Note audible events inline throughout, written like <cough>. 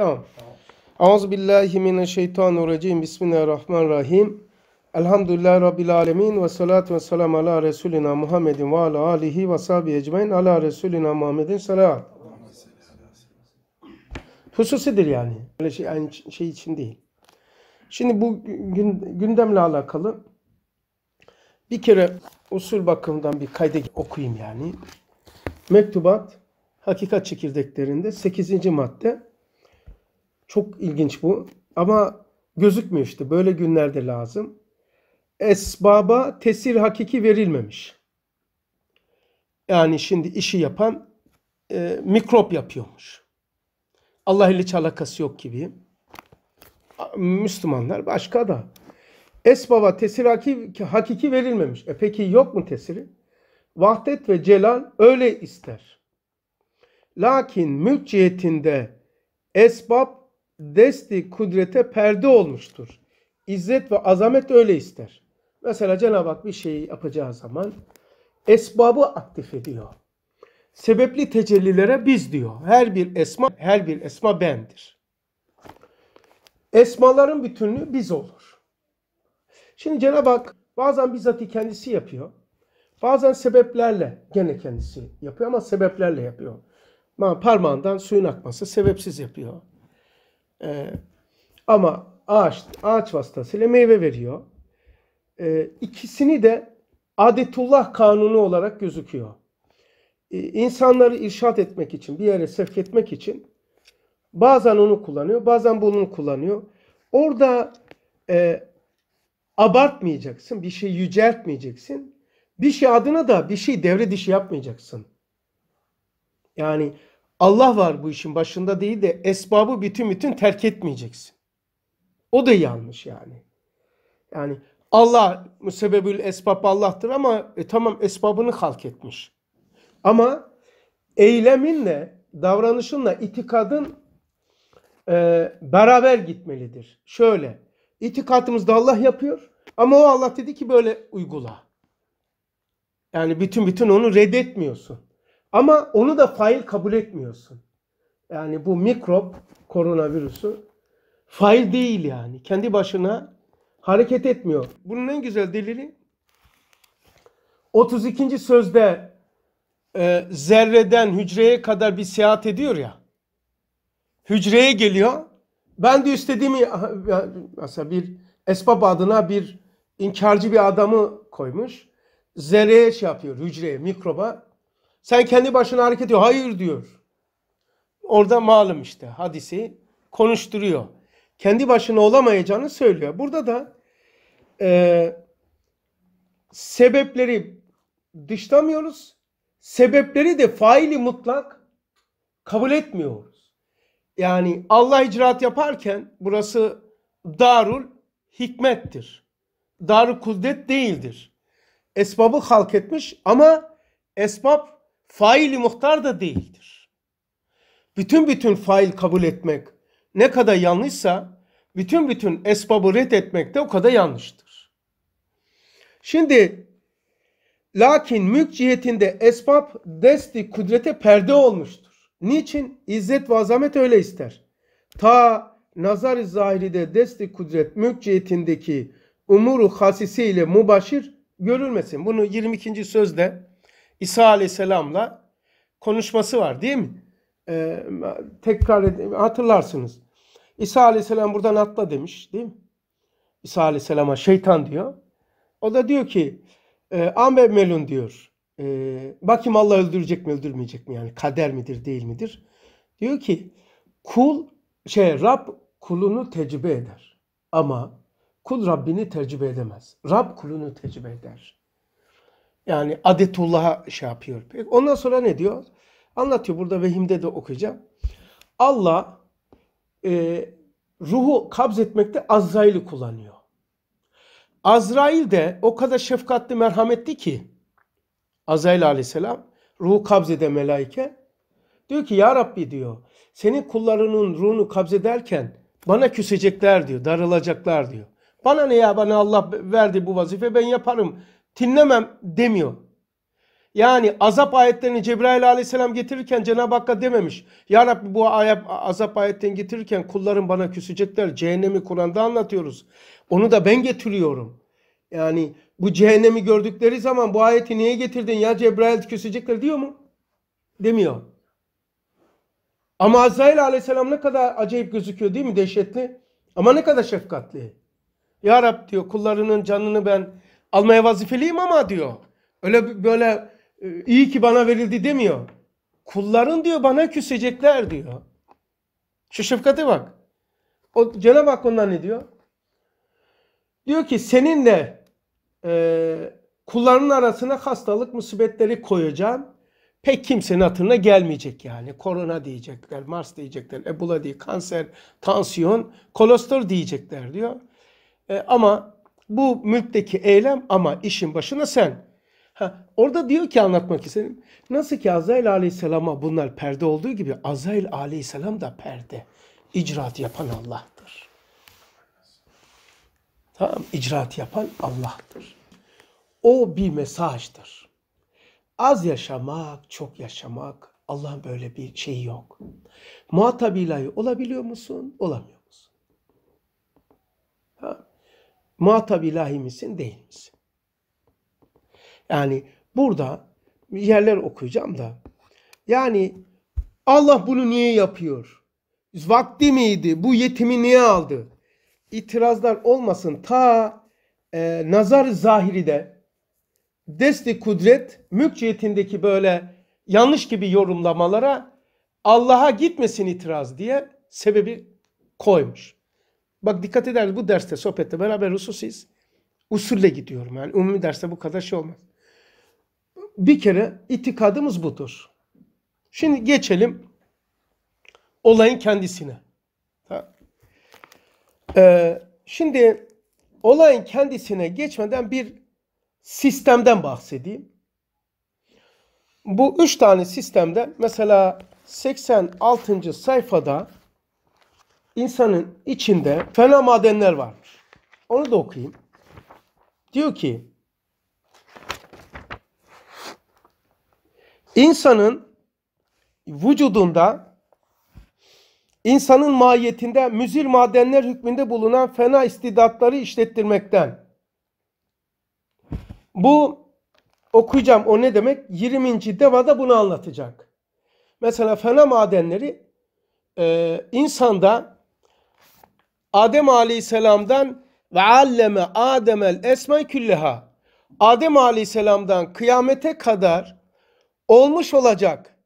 Tamam. Auzu billahi mineşşeytanirracim. Bismillahirrahmanirrahim. Elhamdülillahi rabbil alamin ve salat ve selam ala resulina Muhammedin ve ala alihi ve sahbihi ecmaîn. Ala resulina Muhammedin salat. Hususidir yani. Böyle şey aynı şey için değil. Şimdi bu gündemle alakalı bir kere usul bakımından bir kayda okuyayım yani. Mektubat Hakikat Çekirdeklerinde 8. madde çok ilginç bu. Ama gözükmüyor işte. Böyle günlerde lazım. Esbaba tesir hakiki verilmemiş. Yani şimdi işi yapan e, mikrop yapıyormuş. Allah ile hiç yok gibi. Müslümanlar başka da. Esbaba tesir hakiki, hakiki verilmemiş. E peki yok mu tesiri? Vahdet ve celal öyle ister. Lakin mülk cihetinde esbab desti kudrete perde olmuştur. İzzet ve azamet öyle ister. Mesela Cenab-ı Hak bir şeyi yapacağı zaman esbabı aktif ediyor. Sebepli tecellilere biz diyor. Her bir esma, her bir esma bendir. Esmaların bütünlüğü biz olur. Şimdi Cenab-ı Hak bazen bizzat kendisi yapıyor. Bazen sebeplerle gene kendisi yapıyor ama sebeplerle yapıyor. Parmağından suyun akması sebepsiz yapıyor. Ee, ama ağaç, ağaç vasıtasıyla meyve veriyor. Ee, ikisini de adetullah kanunu olarak gözüküyor. Ee, insanları irşat etmek için, bir yere sevk etmek için bazen onu kullanıyor, bazen bunu kullanıyor. Orada e, abartmayacaksın, bir şey yüceltmeyeceksin. Bir şey adına da bir şey devre dışı yapmayacaksın. Yani Allah var bu işin başında değil de esbabı bütün bütün terk etmeyeceksin. O da yanlış yani. Yani Allah sebebül esbab Allah'tır ama e, tamam esbabını halk etmiş. Ama eyleminle, davranışınla itikadın e, beraber gitmelidir. Şöyle, itikadımızda Allah yapıyor ama o Allah dedi ki böyle uygula. Yani bütün bütün onu reddetmiyorsun. Ama onu da fail kabul etmiyorsun. Yani bu mikrop koronavirüsü fail değil yani. Kendi başına hareket etmiyor. Bunun en güzel delili 32. sözde e, zerreden hücreye kadar bir seyahat ediyor ya. Hücreye geliyor. Ben de istediğimi mesela bir esbab adına bir inkarcı bir adamı koymuş. Zerreye şey yapıyor hücreye mikroba sen kendi başına hareket ediyor. Hayır diyor. Orada malum işte hadisi konuşturuyor. Kendi başına olamayacağını söylüyor. Burada da e, sebepleri dışlamıyoruz. Sebepleri de faili mutlak kabul etmiyoruz. Yani Allah icraat yaparken burası darul hikmettir. Darul kudret değildir. Esbabı halk etmiş ama esbab faili muhtar da değildir. Bütün bütün fail kabul etmek ne kadar yanlışsa bütün bütün esbabı reddetmek de o kadar yanlıştır. Şimdi lakin mülk cihetinde esbab desti kudrete perde olmuştur. Niçin? İzzet ve azamet öyle ister. Ta nazar-ı zahiride desti kudret mülk cihetindeki umuru hasisiyle mubaşir görülmesin. Bunu 22. sözde İsa Aleyhisselam'la konuşması var değil mi? Ee, tekrar edeyim, hatırlarsınız. İsa Aleyhisselam buradan atla demiş değil mi? İsa Aleyhisselam'a şeytan diyor. O da diyor ki e, ee, Ambe Melun diyor. E, bakayım Allah öldürecek mi öldürmeyecek mi yani kader midir değil midir? Diyor ki kul şey Rab kulunu tecrübe eder ama kul Rabbini tecrübe edemez. Rab kulunu tecrübe eder. Yani adetullah'a şey yapıyor. Ondan sonra ne diyor? Anlatıyor burada vehimde de okuyacağım. Allah e, ruhu etmekte Azrail'i kullanıyor. Azrail de o kadar şefkatli merhametli ki Azrail aleyhisselam ruhu kabzede melaike diyor ki ya Rabbi diyor senin kullarının ruhunu kabzederken bana küsecekler diyor darılacaklar diyor. Bana ne ya bana Allah verdi bu vazife ben yaparım Dinlemem demiyor. Yani azap ayetlerini Cebrail aleyhisselam getirirken Cenab-ı Hakk'a dememiş. Ya Rabbi bu azap ayetlerini getirirken kullarım bana küsecekler. Cehennemi Kur'an'da anlatıyoruz. Onu da ben getiriyorum. Yani bu cehennemi gördükleri zaman bu ayeti niye getirdin ya Cebrail küsecekler diyor mu? Demiyor. Ama Azrail aleyhisselam ne kadar acayip gözüküyor değil mi? Dehşetli. Ama ne kadar şefkatli. Ya Rabbi diyor kullarının canını ben almaya vazifeliyim ama diyor. Öyle böyle e, iyi ki bana verildi demiyor. Kulların diyor bana küsecekler diyor. Şu şefkate bak. O Cenab-ı Hak ondan ne diyor? Diyor ki seninle e, kulların arasına hastalık musibetleri koyacağım. Pek kimsenin hatırına gelmeyecek yani. Korona diyecekler, Mars diyecekler, Ebola diye kanser, tansiyon, kolesterol diyecekler diyor. E, ama bu mülkteki eylem ama işin başına sen. Ha, orada diyor ki anlatmak istedim. Nasıl ki Azrail aleyhisselama bunlar perde olduğu gibi Azrail aleyhisselam da perde. İcraat yapan Allah'tır. Tamam icraat yapan Allah'tır. O bir mesajdır. Az yaşamak, çok yaşamak Allah'ın böyle bir şeyi yok. Muhatap olabiliyor musun? Olamıyor. muhatap ilahi misin değil misin? Yani burada yerler okuyacağım da. Yani Allah bunu niye yapıyor? Vakti miydi? Bu yetimi niye aldı? İtirazlar olmasın. Ta e, nazar zahiride desti kudret mülk böyle yanlış gibi yorumlamalara Allah'a gitmesin itiraz diye sebebi koymuş. Bak dikkat ederiz bu derste sohbette beraber hususiyiz. Usulle gidiyorum yani umumi derste bu kadar şey olmaz. Bir kere itikadımız budur. Şimdi geçelim olayın kendisine. Ha. Ee, şimdi olayın kendisine geçmeden bir sistemden bahsedeyim. Bu üç tane sistemde mesela 86. sayfada insanın içinde fena madenler vardır. Onu da okuyayım. Diyor ki insanın vücudunda insanın mahiyetinde müzil madenler hükmünde bulunan fena istidatları işlettirmekten. Bu okuyacağım o ne demek? 20. devada bunu anlatacak. Mesela fena madenleri e, insanda Adem Aleyhisselam'dan ve alleme Ademel esme külleha. Adem Aleyhisselam'dan kıyamete kadar olmuş olacak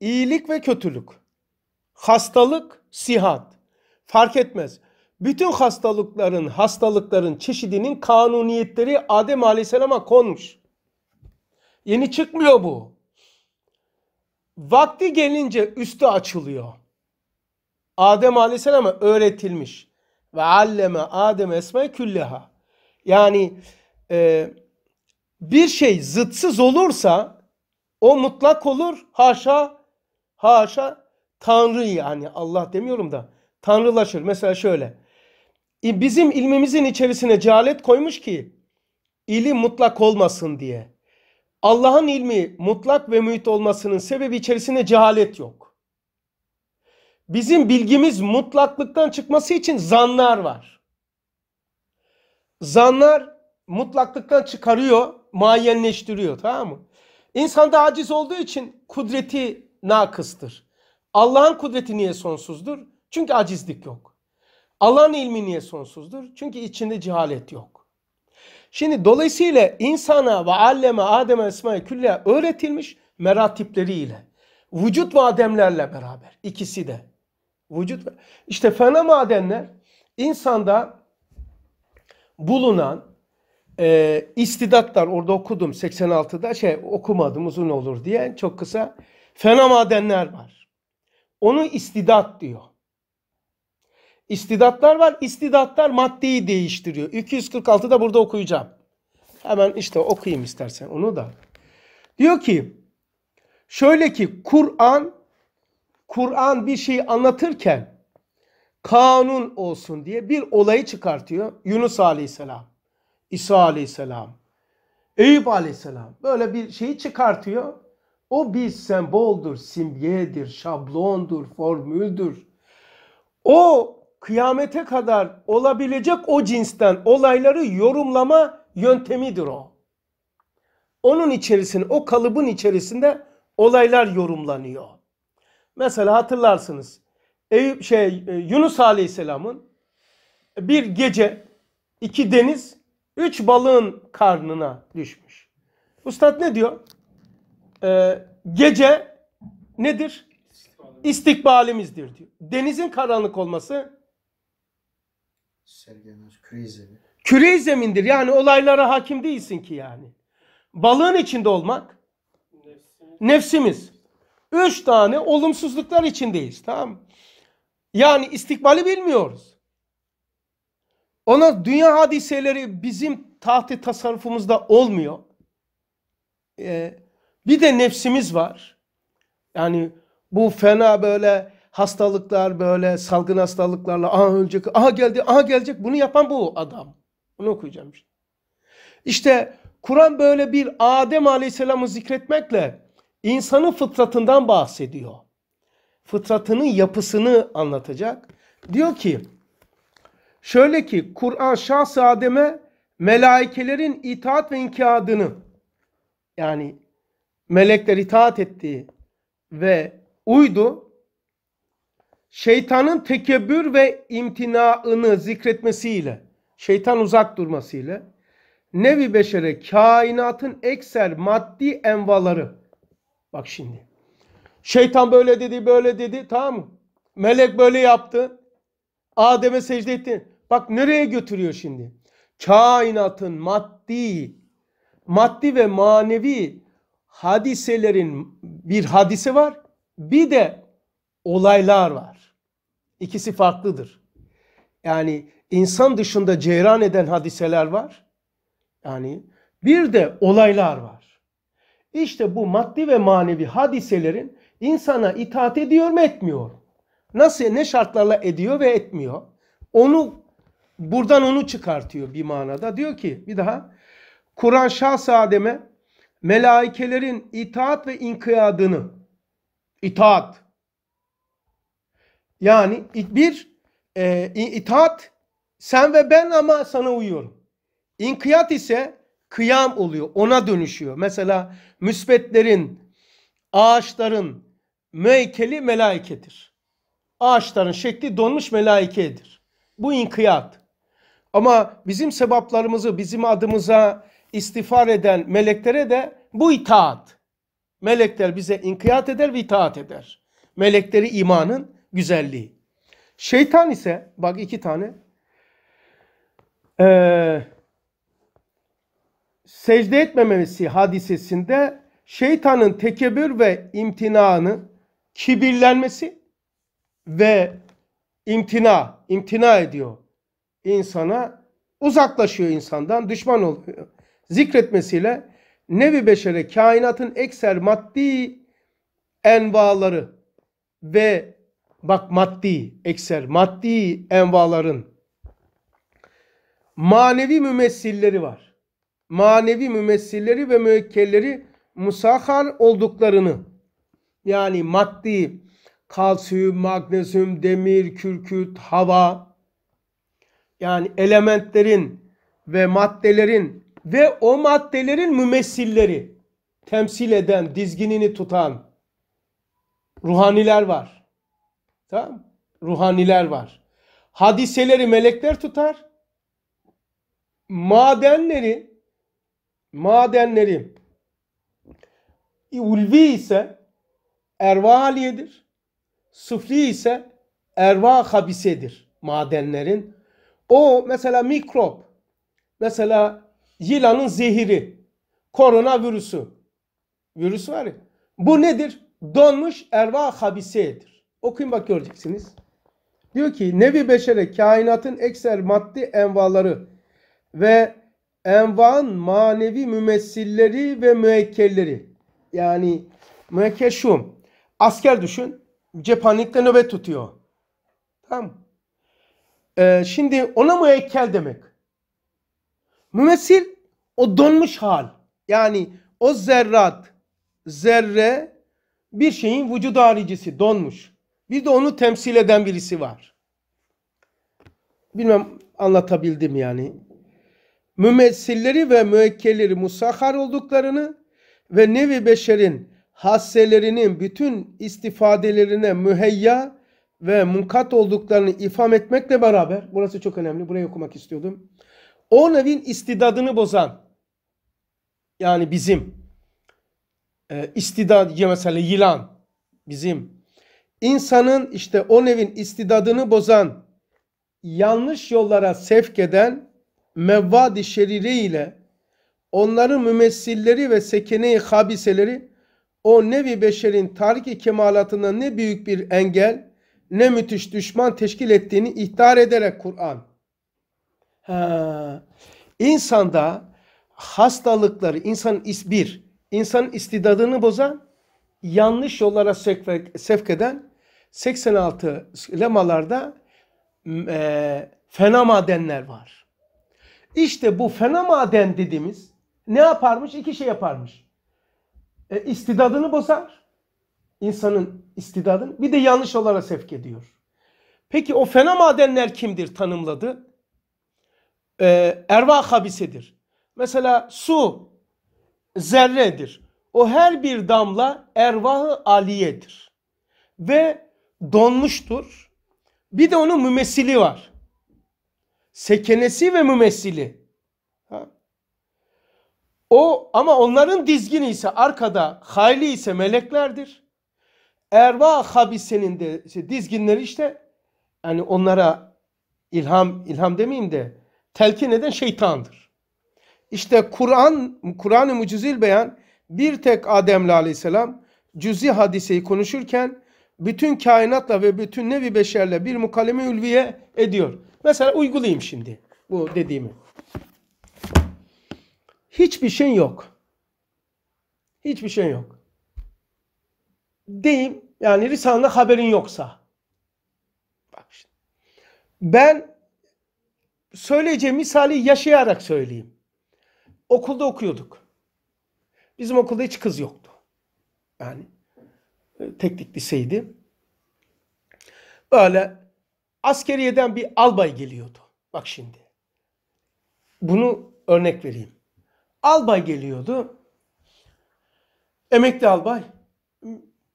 iyilik ve kötülük, hastalık, sihat fark etmez. Bütün hastalıkların, hastalıkların çeşidinin kanuniyetleri Adem Aleyhisselam'a konmuş. Yeni çıkmıyor bu. Vakti gelince üstü açılıyor. Adem Aleyhisselam'a öğretilmiş. Ve alleme Adem esme külleha. Yani e, bir şey zıtsız olursa o mutlak olur. Haşa haşa Tanrı yani Allah demiyorum da tanrılaşır. Mesela şöyle. Bizim ilmimizin içerisine cehalet koymuş ki ilim mutlak olmasın diye. Allah'ın ilmi mutlak ve mühit olmasının sebebi içerisinde cehalet yok bizim bilgimiz mutlaklıktan çıkması için zanlar var. Zanlar mutlaklıktan çıkarıyor, muayyenleştiriyor tamam mı? İnsan da aciz olduğu için kudreti nakıstır. Allah'ın kudreti niye sonsuzdur? Çünkü acizlik yok. Allah'ın ilmi niye sonsuzdur? Çünkü içinde cehalet yok. Şimdi dolayısıyla insana ve alleme Adem esma külle öğretilmiş meratipleriyle. Vücut ve ademlerle beraber ikisi de. Vücut işte fena madenler insanda bulunan e, istidatlar orada okudum 86'da şey okumadım uzun olur diye çok kısa fena madenler var. Onu istidat diyor. İstidatlar var. İstidatlar maddeyi değiştiriyor. 246'da burada okuyacağım. Hemen işte okuyayım istersen onu da. Diyor ki şöyle ki Kur'an Kur'an bir şeyi anlatırken kanun olsun diye bir olayı çıkartıyor. Yunus Aleyhisselam, İsa Aleyhisselam, Eyüp Aleyhisselam böyle bir şeyi çıkartıyor. O bir semboldur, simgedir, şablondur, formüldür. O kıyamete kadar olabilecek o cinsten olayları yorumlama yöntemidir o. Onun içerisinde, o kalıbın içerisinde olaylar yorumlanıyor. Mesela hatırlarsınız. Eyüp şey e, Yunus Aleyhisselam'ın bir gece iki deniz üç balığın karnına düşmüş. Ustad ne diyor? Ee, gece nedir? İstikbalimizdir diyor. Denizin karanlık olması küre zemindir. Yani olaylara hakim değilsin ki yani. Balığın içinde olmak nefsimiz. nefsimiz. Üç tane olumsuzluklar içindeyiz. Tamam Yani istikbali bilmiyoruz. Ona dünya hadiseleri bizim tahtı tasarrufumuzda olmuyor. Ee, bir de nefsimiz var. Yani bu fena böyle hastalıklar böyle salgın hastalıklarla aha ölecek, aha geldi, aha gelecek bunu yapan bu adam. Bunu okuyacağım işte. İşte Kur'an böyle bir Adem Aleyhisselam'ı zikretmekle insanın fıtratından bahsediyor. Fıtratının yapısını anlatacak. Diyor ki şöyle ki Kur'an şahs Adem'e melaikelerin itaat ve inkiyadını yani melekler itaat etti ve uydu. Şeytanın tekebbür ve imtinaını zikretmesiyle, şeytan uzak durmasıyla nevi beşere kainatın ekser maddi envaları Bak şimdi. Şeytan böyle dedi, böyle dedi. Tamam mı? Melek böyle yaptı. Adem'e secde etti. Bak nereye götürüyor şimdi? Kainatın maddi, maddi ve manevi hadiselerin bir hadise var. Bir de olaylar var. İkisi farklıdır. Yani insan dışında ceyran eden hadiseler var. Yani bir de olaylar var. İşte bu maddi ve manevi hadiselerin insana itaat ediyor mu etmiyor? Nasıl ne şartlarla ediyor ve etmiyor? Onu buradan onu çıkartıyor bir manada. Diyor ki bir daha Kur'an şahs Adem'e melaikelerin itaat ve inkiyadını itaat yani bir e, itaat sen ve ben ama sana uyuyorum. İnkiyat ise kıyam oluyor. Ona dönüşüyor. Mesela müsbetlerin, ağaçların müeykeli melaikedir. Ağaçların şekli donmuş melaikedir. Bu inkiyat. Ama bizim sebaplarımızı bizim adımıza istiğfar eden meleklere de bu itaat. Melekler bize inkiyat eder ve itaat eder. Melekleri imanın güzelliği. Şeytan ise bak iki tane. Eee secde etmemesi hadisesinde şeytanın tekebür ve imtinaını, kibirlenmesi ve imtina, imtina ediyor insana. Uzaklaşıyor insandan, düşman oluyor. Zikretmesiyle nevi beşere kainatın ekser maddi envaları ve bak maddi ekser maddi envaların manevi mümessilleri var manevi mümessilleri ve müekkelleri musahar olduklarını yani maddi kalsiyum, magnezyum, demir, kürküt, hava yani elementlerin ve maddelerin ve o maddelerin mümessilleri temsil eden, dizginini tutan ruhaniler var. Tamam? Ruhaniler var. Hadiseleri melekler tutar. Madenleri madenleri ulvi ise erva haliyedir. Sıfri ise erva habisedir madenlerin. O mesela mikrop, mesela yılanın zehiri, koronavirüsü, virüs var ya. Bu nedir? Donmuş erva habisedir. Okuyun bak göreceksiniz. Diyor ki Nevi Beşer'e kainatın ekser maddi envaları ve envan manevi mümessilleri ve müekkelleri. Yani müekkel şu. Asker düşün. Cephanelikte nöbet tutuyor. Tamam ee, Şimdi ona müekkel demek. Mümessil o donmuş hal. Yani o zerrat, zerre bir şeyin vücud haricisi donmuş. Bir de onu temsil eden birisi var. Bilmem anlatabildim yani mümessilleri ve müekkelleri musahhar olduklarını ve nevi beşerin hasselerinin bütün istifadelerine müheyya ve munkat olduklarını ifham etmekle beraber, burası çok önemli, burayı okumak istiyordum. O nevin istidadını bozan, yani bizim, e, istidad, diye mesela yılan, bizim, insanın işte o nevin istidadını bozan, yanlış yollara sevk eden mevvadi şerire ile onların mümessilleri ve sekene-i habiseleri o nevi beşerin tariki kemalatına ne büyük bir engel ne müthiş düşman teşkil ettiğini ihtar ederek Kur'an. İnsanda hastalıkları, insan bir, insan istidadını bozan, yanlış yollara sevk, sevk eden 86 lemalarda e, fena madenler var. İşte bu fena maden dediğimiz ne yaparmış? İki şey yaparmış. E, istidadını bozar. İnsanın istidadını. Bir de yanlış olarak sevk ediyor. Peki o fena madenler kimdir tanımladı? E, erva habisedir. Mesela su zerredir. O her bir damla ervahı aliyedir. Ve donmuştur. Bir de onun mümesili var sekenesi ve mümessili. O ama onların dizgini ise arkada hayli ise meleklerdir. Erva habisenin de işte, dizginleri işte yani onlara ilham ilham demeyeyim de telkin eden şeytandır. İşte Kur'an Kur'an-ı Mucizil Beyan bir tek Adem'le aleyhisselam cüzi hadiseyi konuşurken bütün kainatla ve bütün nevi beşerle bir mukaleme ülviye ediyor. Mesela uygulayayım şimdi bu dediğimi. Hiçbir şey yok. Hiçbir şey yok. Deyim yani Risale'de haberin yoksa. Bak şimdi. Ben söyleyeceğim misali yaşayarak söyleyeyim. Okulda okuyorduk. Bizim okulda hiç kız yoktu. Yani e, teknik liseydi. Böyle askeriyeden bir albay geliyordu. Bak şimdi. Bunu örnek vereyim. Albay geliyordu. Emekli albay.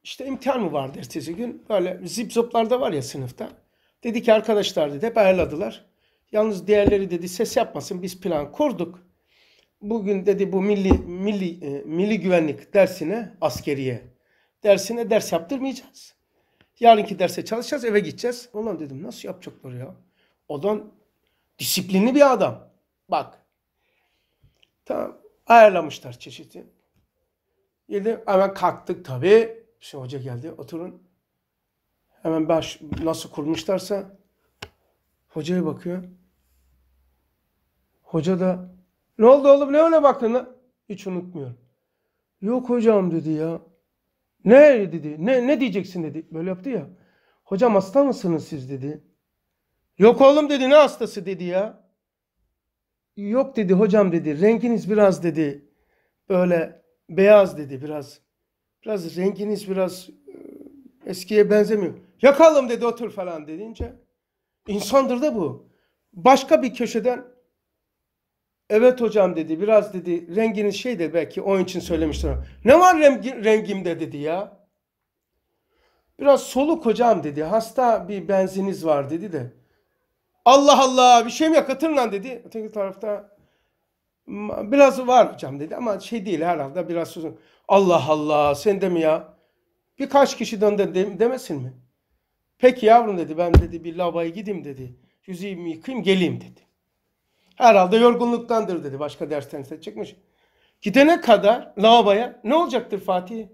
İşte imtihan mı vardı ertesi gün? Böyle zip zoplarda var ya sınıfta. Dedi ki arkadaşlar dedi hep ayarladılar. Yalnız diğerleri dedi ses yapmasın biz plan kurduk. Bugün dedi bu milli milli e, milli güvenlik dersine askeriye dersine ders yaptırmayacağız. Yarınki derse çalışacağız eve gideceğiz. Ulan dedim nasıl yapacaklar ya? Odan disiplinli bir adam. Bak. Tamam. Ayarlamışlar çeşitli. Yedi, hemen kalktık tabii. Şimdi şey hoca geldi oturun. Hemen baş, nasıl kurmuşlarsa hocaya bakıyor. Hoca da ne oldu oğlum ne öyle baktın lan? Hiç unutmuyorum. Yok hocam dedi ya. Ne dedi? Ne, ne diyeceksin dedi. Böyle yaptı ya. Hocam hasta mısınız siz dedi. Yok oğlum dedi ne hastası dedi ya. Yok dedi hocam dedi renginiz biraz dedi böyle beyaz dedi biraz. Biraz renginiz biraz e, eskiye benzemiyor. Yakalım dedi otur falan dedince insandır da bu. Başka bir köşeden Evet hocam dedi biraz dedi renginiz şey de belki onun için söylemiştir. Ne var rengi, rengimde dedi ya. Biraz soluk hocam dedi. Hasta bir benziniz var dedi de. Allah Allah bir şey mi yakıtır lan dedi. Öteki tarafta biraz var hocam dedi ama şey değil herhalde biraz susun. Allah Allah sen de mi ya? Birkaç kişi döndü de, demesin mi? Peki yavrum dedi ben dedi bir lavaboya gideyim dedi. Yüzümü yıkayayım geleyim dedi. Herhalde yorgunluktandır dedi. Başka dersten size çıkmış. Gidene kadar lavaboya ne olacaktır Fatih?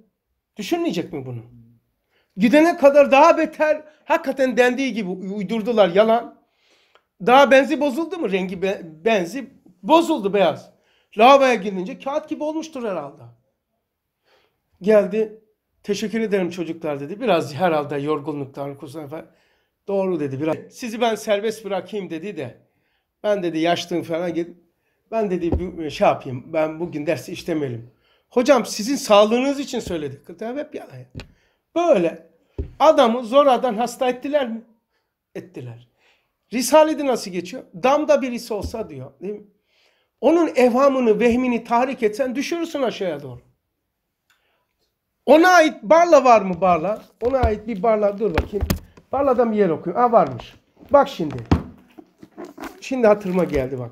Düşünmeyecek mi bunu? Gidene kadar daha beter hakikaten dendiği gibi uydurdular yalan. Daha benzi bozuldu mu? Rengi be, benzi bozuldu beyaz. Lavaboya gidince kağıt gibi olmuştur herhalde. Geldi. Teşekkür ederim çocuklar dedi. Biraz herhalde yorgunluktan kusura Doğru dedi biraz. Sizi ben serbest bırakayım dedi de. Ben dedi yaşlıyım falan git. Ben dedi e, şey yapayım. Ben bugün dersi işlemeyelim. Hocam sizin sağlığınız için söyledik. Hep yalan. Böyle adamı zoradan hasta ettiler mi? Ettiler. Risale'de nasıl geçiyor? Damda birisi olsa diyor. Değil mi? Onun evhamını, vehmini tahrik etsen düşürürsün aşağıya doğru. Ona ait barla var mı barla? Ona ait bir barla dur bakayım. Barladan bir yer okuyun. Ha varmış. Bak şimdi. Şimdi hatırıma geldi bak.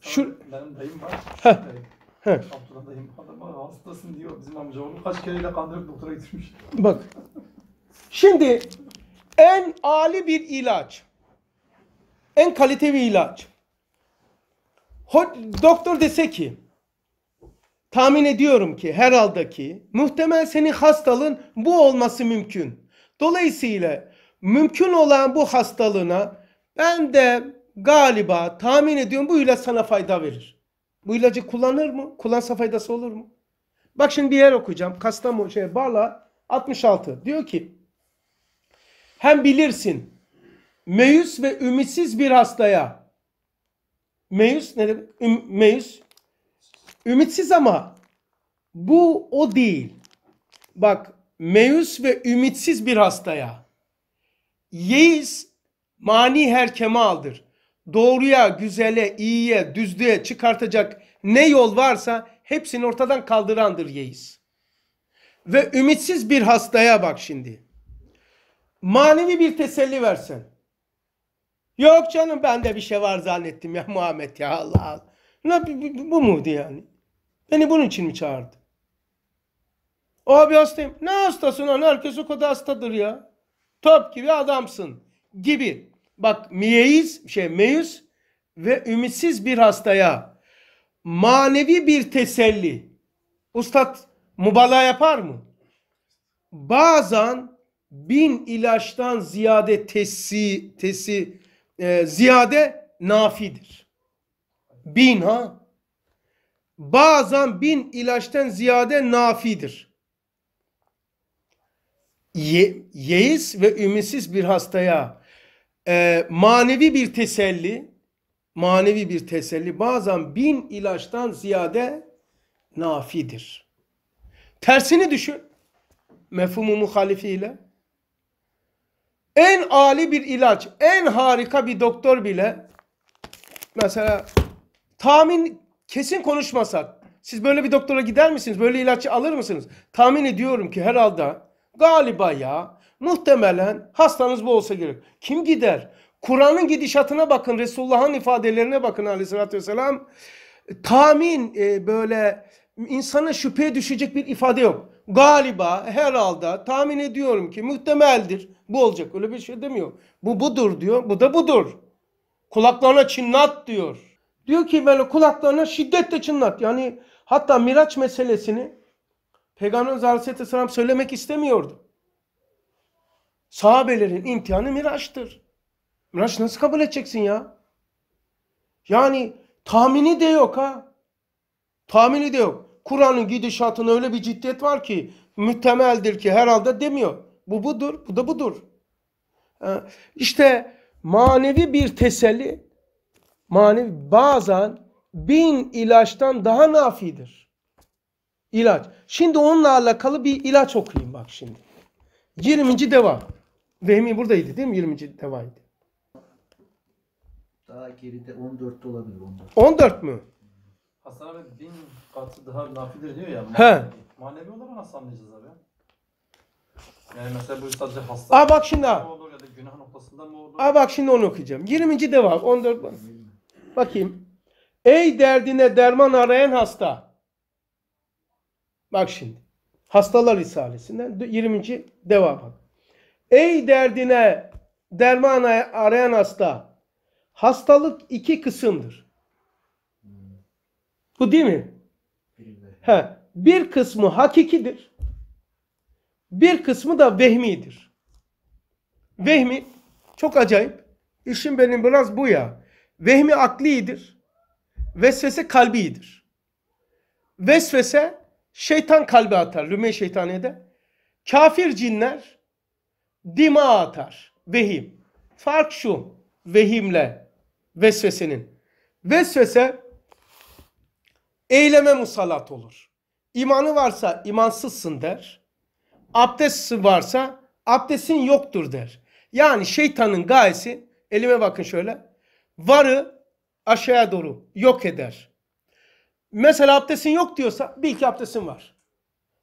Şu... Benim dayım var. Heh. Heh. Abdullah dayım adama hastasın diyor. Bizim amca onu kaç kereyle kandırıp doktora getirmiş. Bak. Şimdi en ali bir ilaç. En kaliteli ilaç. Doktor dese ki tahmin ediyorum ki herhalde ki muhtemel senin hastalığın bu olması mümkün. Dolayısıyla mümkün olan bu hastalığına ben de galiba tahmin ediyorum bu ilaç sana fayda verir. Bu ilacı kullanır mı? Kullansa faydası olur mu? Bak şimdi bir yer okuyacağım. Kastamonu şey Barla 66 diyor ki hem bilirsin meyus ve ümitsiz bir hastaya meyus ne demek? Üm, meyus ümitsiz ama bu o değil. Bak meyus ve ümitsiz bir hastaya yeis Mani her kemaldir. Doğruya, güzele, iyiye, düzlüğe çıkartacak ne yol varsa hepsini ortadan kaldırandır yeis. Ve ümitsiz bir hastaya bak şimdi. Manevi bir teselli versen. Yok canım ben de bir şey var zannettim ya <laughs> Muhammed ya Allah Allah. Ne, bu muydu yani? Beni bunun için mi çağırdı? O Abi hastayım. Ne hastasın lan? Herkes o kadar hastadır ya. Top gibi adamsın. Gibi. Bak miyeyiz şey meyus ve ümitsiz bir hastaya manevi bir teselli. Ustad mubala yapar mı? Bazen bin ilaçtan ziyade tesi, tesi e, ziyade nafidir. Bin ha? Bazen bin ilaçtan ziyade nafidir. Ye, yeis ve ümitsiz bir hastaya e, manevi bir teselli, manevi bir teselli bazen bin ilaçtan ziyade nafidir. Tersini düşün. Mefhumu muhalifiyle. En âli bir ilaç, en harika bir doktor bile mesela tahmin kesin konuşmasak siz böyle bir doktora gider misiniz? Böyle ilaçı alır mısınız? Tahmin ediyorum ki herhalde galiba ya Muhtemelen hastanız bu olsa gerek. Kim gider? Kur'an'ın gidişatına bakın. Resulullah'ın ifadelerine bakın aleyhissalatü vesselam. Tahmin e, böyle insana şüpheye düşecek bir ifade yok. Galiba, herhalde, tahmin ediyorum ki muhtemeldir. Bu olacak. Öyle bir şey demiyor. Bu budur diyor. Bu da budur. Kulaklarına çınlat diyor. Diyor ki böyle kulaklarına şiddetle çınlat. Yani hatta Miraç meselesini Peygamber Aleyhisselatü Vesselam söylemek istemiyordu. Sahabelerin imtihanı Miraç'tır. Miraç nasıl kabul edeceksin ya? Yani tahmini de yok ha. Tahmini de yok. Kur'an'ın gidişatına öyle bir ciddiyet var ki mütemeldir ki herhalde demiyor. Bu budur, bu da budur. İşte manevi bir teselli manevi bazen bin ilaçtan daha nafidir. İlaç. Şimdi onunla alakalı bir ilaç okuyayım bak şimdi. 20. deva. Vehmi buradaydı değil mi? 20. devaydı. Daha geride 14 olabilir. 14, 14 mü? Hasan abi bin katı daha nafidir diyor ya. He. Manevi olarak nasıl anlayacağız abi? Yani mesela bu sadece hasta. Aa bak şimdi abi. Olur ya da günah noktasında mı olur? Aa bak şimdi onu okuyacağım. 20. deva 14 bak. Bakayım. Ey derdine derman arayan hasta. Bak şimdi. Hastalar Risalesinden 20. deva bak. Ey derdine derman arayan hasta. Hastalık iki kısımdır. Bu değil mi? He, bir kısmı hakikidir. Bir kısmı da vehmidir. Vehmi çok acayip. İşim benim biraz bu ya. Vehmi aklidir. Vesvese kalbidir. Vesvese şeytan kalbi atar. Lüme şeytaniyede. Kafir cinler dima atar. Vehim. Fark şu. Vehimle vesvesenin. Vesvese eyleme musallat olur. İmanı varsa imansızsın der. Abdesti varsa abdestin yoktur der. Yani şeytanın gayesi elime bakın şöyle. Varı aşağıya doğru yok eder. Mesela abdestin yok diyorsa bil ki abdestin var.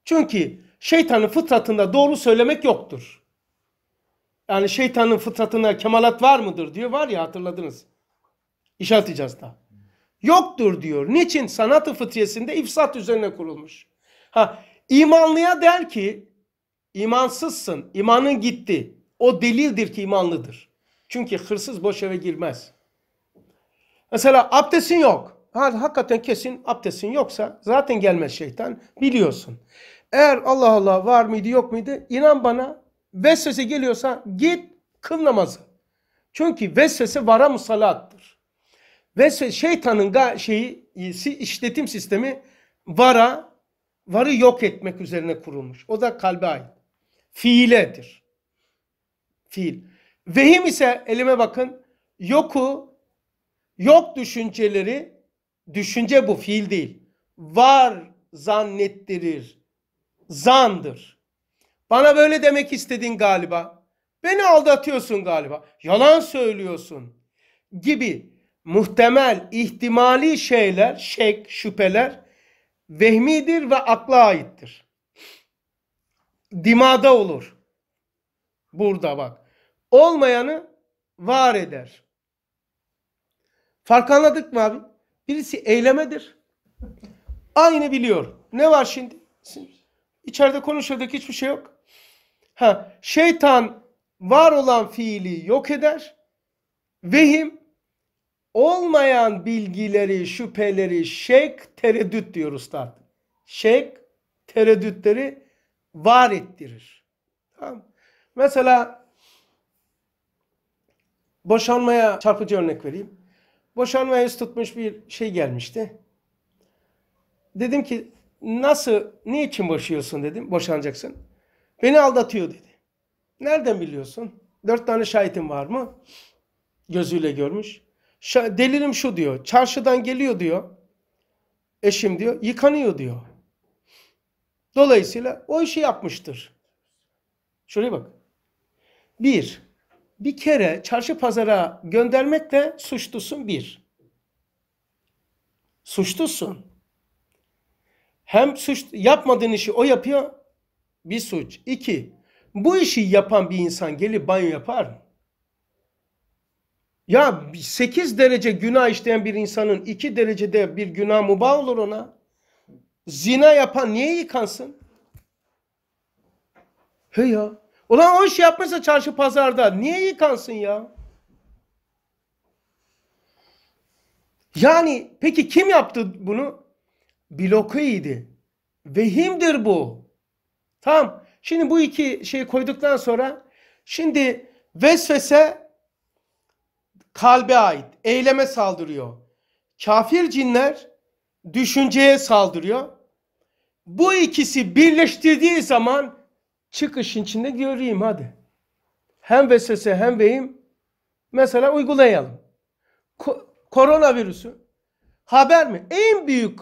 Çünkü şeytanın fıtratında doğru söylemek yoktur yani şeytanın fıtratına kemalat var mıdır diyor. Var ya hatırladınız. İşaret icazda. Yoktur diyor. Niçin? sanatı ı fıtriyesinde ifsat üzerine kurulmuş. Ha, imanlıya der ki imansızsın, imanın gitti. O delildir ki imanlıdır. Çünkü hırsız boş eve girmez. Mesela abdestin yok. Ha, hakikaten kesin abdestin yoksa zaten gelmez şeytan. Biliyorsun. Eğer Allah Allah var mıydı yok muydu? İnan bana vesvese geliyorsa git kıl namazı. Çünkü vesvese vara musalattır. Vesvese şeytanın ga şeyi işletim sistemi vara varı yok etmek üzerine kurulmuş. O da kalbe ait. Fiiledir. Fiil. Vehim ise elime bakın yoku yok düşünceleri düşünce bu fiil değil. Var zannettirir. Zandır. Bana böyle demek istedin galiba. Beni aldatıyorsun galiba. Yalan söylüyorsun gibi muhtemel, ihtimali şeyler, şek, şüpheler vehmidir ve akla aittir. Dimada olur. Burada bak. Olmayanı var eder. Fark anladık mı abi? Birisi eylemedir. Aynı biliyor. Ne var şimdi? İçeride konuşuyorduk hiçbir şey yok. Ha, şeytan var olan fiili yok eder. Vehim olmayan bilgileri, şüpheleri, şek, tereddüt diyor üstad. Şek, tereddütleri var ettirir. Tamam. Mesela boşanmaya çarpıcı örnek vereyim. Boşanmaya yüz tutmuş bir şey gelmişti. Dedim ki nasıl, niçin boşuyorsun dedim, boşanacaksın. Beni aldatıyor dedi. Nereden biliyorsun? Dört tane şahitim var mı? Gözüyle görmüş. Şa delirim şu diyor. Çarşıdan geliyor diyor. Eşim diyor. Yıkanıyor diyor. Dolayısıyla o işi yapmıştır. Şuraya bak. Bir, bir kere çarşı pazara göndermekle suçlusun bir. Suçlusun. Hem suç yapmadığın işi o yapıyor bir suç. İki, bu işi yapan bir insan gelip banyo yapar mı? Ya 8 derece günah işleyen bir insanın 2 derecede bir günah mübah olur ona. Zina yapan niye yıkansın? He ya. Ulan o iş yapmışsa çarşı pazarda niye yıkansın ya? Yani peki kim yaptı bunu? Blokiydi. Vehimdir bu. Tamam. Şimdi bu iki şeyi koyduktan sonra şimdi vesvese kalbe ait. Eyleme saldırıyor. Kafir cinler düşünceye saldırıyor. Bu ikisi birleştirdiği zaman çıkışın içinde göreyim hadi. Hem vesvese hem vehim mesela uygulayalım. Ko koronavirüsü haber mi? En büyük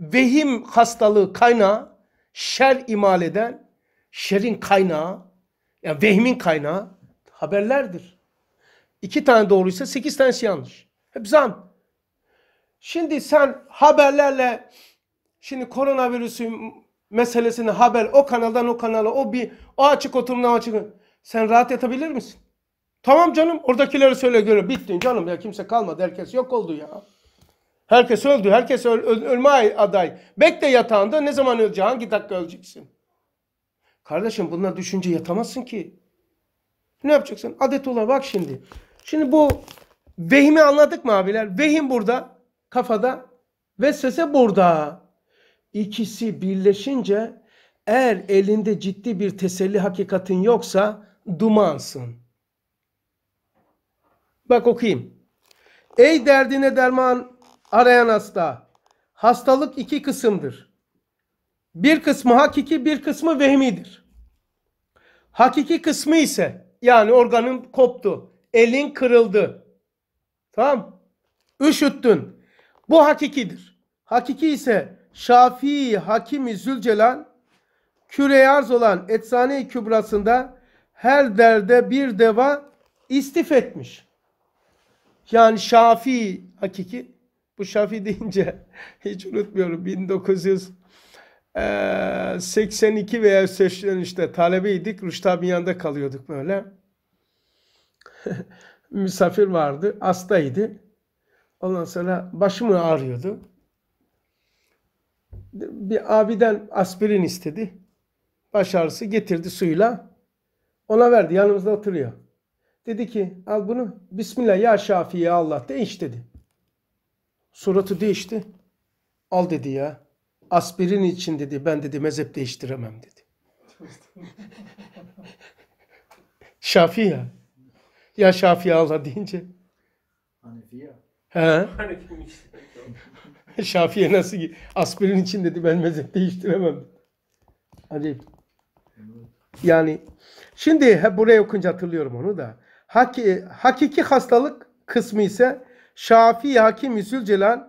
vehim hastalığı kaynağı şer imal eden, şerin kaynağı, yani vehmin kaynağı haberlerdir. İki tane doğruysa sekiz tanesi yanlış. Hep zan. Şimdi sen haberlerle, şimdi koronavirüsü meselesini haber o kanaldan o kanala, o bir o açık oturumdan açık. Sen rahat yatabilir misin? Tamam canım oradakileri söyle göre bittin canım ya kimse kalmadı herkes yok oldu ya. Herkes öldü. Herkes öl, öl, ölme aday. Bekle yatağında. Ne zaman öleceksin? Hangi dakika öleceksin? Kardeşim bunlar düşünce yatamazsın ki. Ne yapacaksın? Adet ola bak şimdi. Şimdi bu vehimi anladık mı abiler? Vehim burada. Kafada. Ve sese burada. İkisi birleşince eğer elinde ciddi bir teselli hakikatin yoksa dumansın. Bak okuyayım. Ey derdine derman arayan hasta. Hastalık iki kısımdır. Bir kısmı hakiki, bir kısmı vehmidir. Hakiki kısmı ise yani organın koptu, elin kırıldı. Tamam? Üşüttün. Bu hakikidir. Hakiki ise Şafii Hakimi Zülcelal küre arz olan etsane Kübrasında her derde bir deva istif etmiş. Yani Şafii hakiki bu Şafi <laughs> deyince hiç unutmuyorum 1982 veya 83'te talebeydik. Rüştabi'nin yanında kalıyorduk böyle. <laughs> Misafir vardı. Hastaydı. Ondan sonra başımı ağrıyordu. Bir abiden aspirin istedi. Baş ağrısı getirdi suyla. Ona verdi. Yanımızda oturuyor. Dedi ki al bunu. Bismillah ya Şafi ya Allah de iç dedi. Suratı değişti. Al dedi ya. Aspirin için dedi ben dedi mezhep değiştiremem dedi. <laughs> Şafi ya. Ya Şafi Allah deyince. Hanefi ya. He. <laughs> Şafii'ye nasıl aspirin için dedi ben mezhep değiştiremem. Acayip. Yani şimdi hep buraya okunca hatırlıyorum onu da. Haki, hakiki hastalık kısmı ise Şafii Hakimi Zülcelal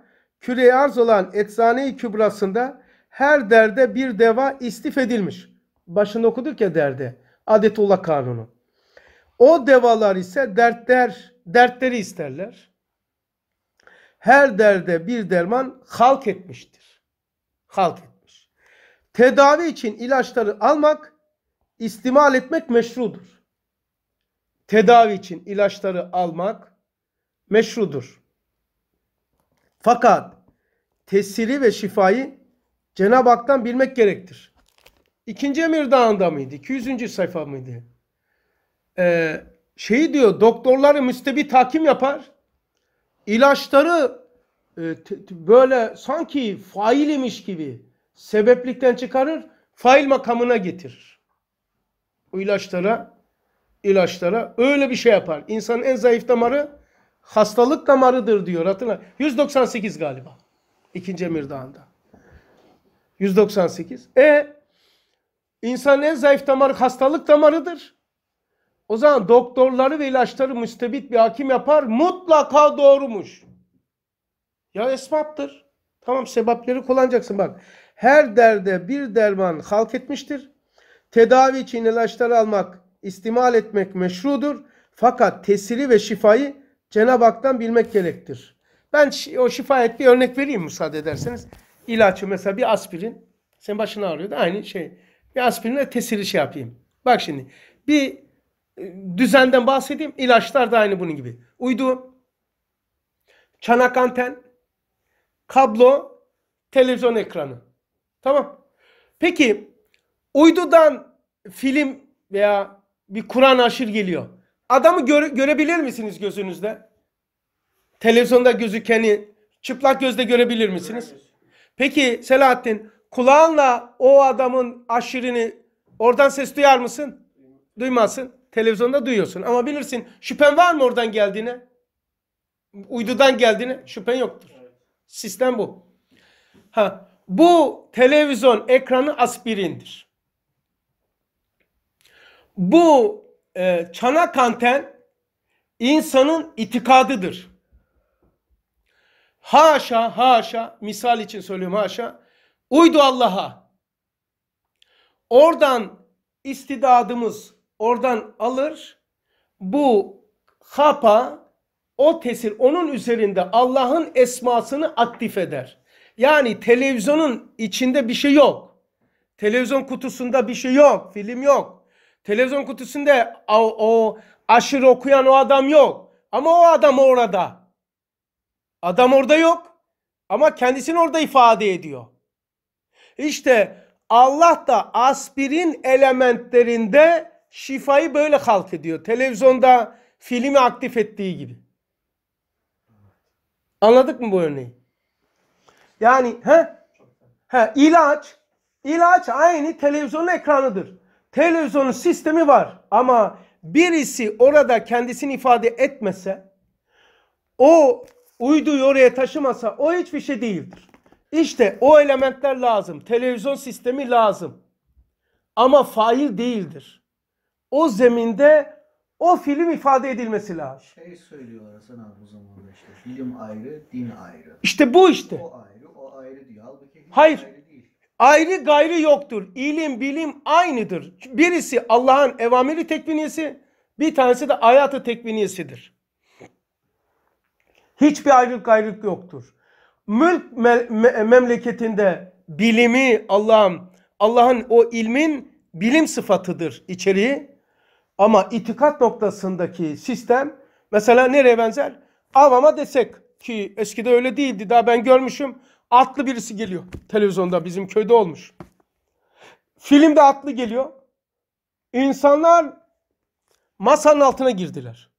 küre arz olan Eczane-i Kübrası'nda her derde bir deva istif edilmiş. Başını okuduk ya derde. Adetullah kanunu. O devalar ise dertler, dertleri isterler. Her derde bir derman halk etmiştir. Halk etmiş. Tedavi için ilaçları almak, istimal etmek meşrudur. Tedavi için ilaçları almak meşrudur. Fakat tesiri ve şifayı Cenab-ı Hak'tan bilmek gerektir. İkinci emir dağında mıydı? 200. sayfa mıydı? Ee, şeyi diyor doktorları müstebi takim yapar. İlaçları e, böyle sanki fail imiş gibi sebeplikten çıkarır. Fail makamına getirir. O ilaçlara ilaçlara öyle bir şey yapar. İnsanın en zayıf damarı hastalık damarıdır diyor hatırla. 198 galiba. İkinci Emir Dağı'nda. 198. E insanın en zayıf damarı hastalık damarıdır. O zaman doktorları ve ilaçları müstebit bir hakim yapar. Mutlaka doğrumuş. Ya esbaptır. Tamam sebepleri kullanacaksın bak. Her derde bir derman halk etmiştir. Tedavi için ilaçları almak, istimal etmek meşrudur. Fakat tesiri ve şifayı Cenab-ı Hak'tan bilmek gerektir. Ben o şifayet bir örnek vereyim müsaade ederseniz. İlaçı mesela bir aspirin. Sen başın ağrıyor da Aynı şey. Bir aspirinle tesiri şey yapayım. Bak şimdi. Bir e, düzenden bahsedeyim. İlaçlar da aynı bunun gibi. Uydu, çanak anten, kablo, televizyon ekranı. Tamam. Peki uydudan film veya bir Kur'an aşır geliyor. Adamı göre, görebilir misiniz gözünüzde? Televizyonda gözükeni çıplak gözle görebilir misiniz? Peki Selahattin kulağınla o adamın aşırını oradan ses duyar mısın? Duymazsın. Televizyonda duyuyorsun ama bilirsin şüphen var mı oradan geldiğine? Uydudan geldiğine şüphen yoktur. Sistem bu. Ha, bu televizyon ekranı aspirindir. Bu e, çana kanten insanın itikadıdır. Haşa haşa misal için söylüyorum haşa. Uydu Allah'a. Oradan istidadımız oradan alır. Bu hapa o tesir onun üzerinde Allah'ın esmasını aktif eder. Yani televizyonun içinde bir şey yok. Televizyon kutusunda bir şey yok. Film yok. Televizyon kutusunda o, o aşırı okuyan o adam yok. Ama o adam orada. Adam orada yok. Ama kendisini orada ifade ediyor. İşte Allah da aspirin elementlerinde şifayı böyle halk ediyor. Televizyonda filmi aktif ettiği gibi. Anladık mı bu örneği? Yani he? He ilaç ilaç aynı televizyon ekranıdır televizyonun sistemi var ama birisi orada kendisini ifade etmese o uyduyu oraya taşımasa o hiçbir şey değildir. İşte o elementler lazım. Televizyon sistemi lazım. Ama fail değildir. O zeminde o film ifade edilmesi lazım. Şey söylüyorlar Hasan abi o zaman işte. film ayrı, din ayrı. İşte bu işte. O ayrı, o ayrı diyor. Halbuki Hayır. Ayrı Ayrı gayrı yoktur. İlim bilim aynıdır. Birisi Allah'ın evamiri tekviniyesi, bir tanesi de hayatı tekviniyesidir. Hiçbir ayrılık gayrılık yoktur. Mülk me me memleketinde bilimi Allah'ın Allah'ın o ilmin bilim sıfatıdır içeriği. Ama itikat noktasındaki sistem mesela nereye benzer? Avama desek ki eskide öyle değildi daha ben görmüşüm. Atlı birisi geliyor. Televizyonda bizim köyde olmuş. Filmde atlı geliyor. İnsanlar masanın altına girdiler.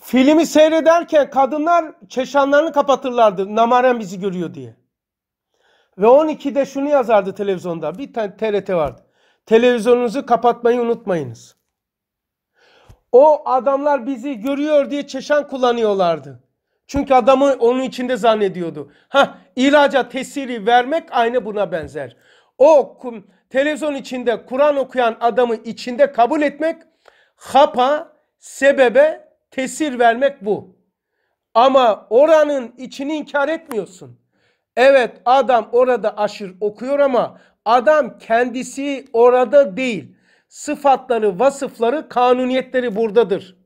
Filmi seyrederken kadınlar çeşanlarını kapatırlardı. Namaren bizi görüyor diye. Ve 12'de şunu yazardı televizyonda. Bir tane TRT vardı. Televizyonunuzu kapatmayı unutmayınız. O adamlar bizi görüyor diye çeşan kullanıyorlardı. Çünkü adamı onun içinde zannediyordu. Ha ilaca tesiri vermek aynı buna benzer. O televizyon içinde Kur'an okuyan adamı içinde kabul etmek hapa, sebebe tesir vermek bu. Ama oranın içini inkar etmiyorsun. Evet adam orada aşır okuyor ama adam kendisi orada değil. Sıfatları, vasıfları, kanuniyetleri buradadır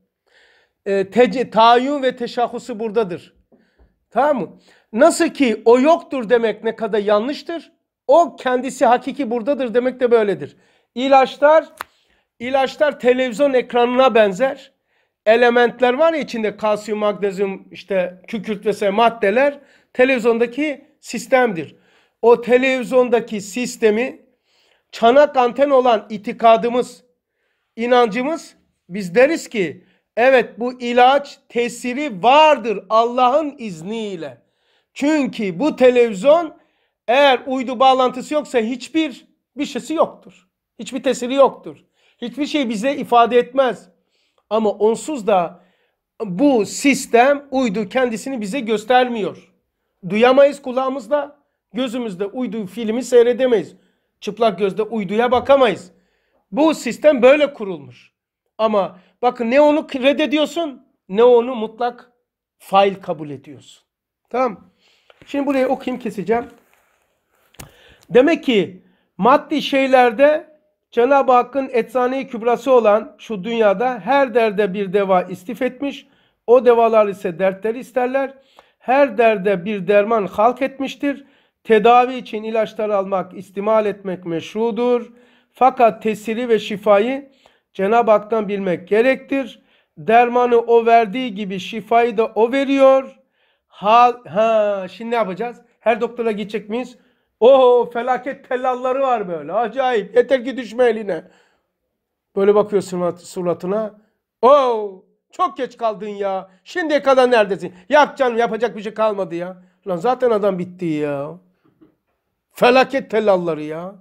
e, tayin ve teşahhusu buradadır. Tamam mı? Nasıl ki o yoktur demek ne kadar yanlıştır. O kendisi hakiki buradadır demek de böyledir. İlaçlar, ilaçlar televizyon ekranına benzer. Elementler var ya içinde kalsiyum, magnezyum, işte kükürt vesaire maddeler televizyondaki sistemdir. O televizyondaki sistemi çanak anten olan itikadımız, inancımız biz deriz ki Evet bu ilaç tesiri vardır Allah'ın izniyle. Çünkü bu televizyon eğer uydu bağlantısı yoksa hiçbir bir şeysi yoktur. Hiçbir tesiri yoktur. Hiçbir şey bize ifade etmez. Ama onsuz da bu sistem uydu kendisini bize göstermiyor. Duyamayız kulağımızda, gözümüzde uydu filmi seyredemeyiz. Çıplak gözle uyduya bakamayız. Bu sistem böyle kurulmuş. Ama Bakın ne onu reddediyorsun ne onu mutlak fail kabul ediyorsun. Tamam. Şimdi burayı okuyayım keseceğim. Demek ki maddi şeylerde Cenab-ı Hakk'ın etsane kübrası olan şu dünyada her derde bir deva istif etmiş. O devalar ise dertleri isterler. Her derde bir derman halk etmiştir. Tedavi için ilaçlar almak, istimal etmek meşrudur. Fakat tesiri ve şifayı Cenab-ı Hak'tan bilmek gerektir. Dermanı o verdiği gibi şifayı da o veriyor. Ha, ha şimdi ne yapacağız? Her doktora gidecek miyiz? Oho felaket tellalları var böyle. Acayip. Yeter ki düşme eline. Böyle bakıyor suratına. Oo çok geç kaldın ya. Şimdiye kadar neredesin? Yapacaksın yapacak bir şey kalmadı ya. Lan zaten adam bitti ya. Felaket tellalları ya.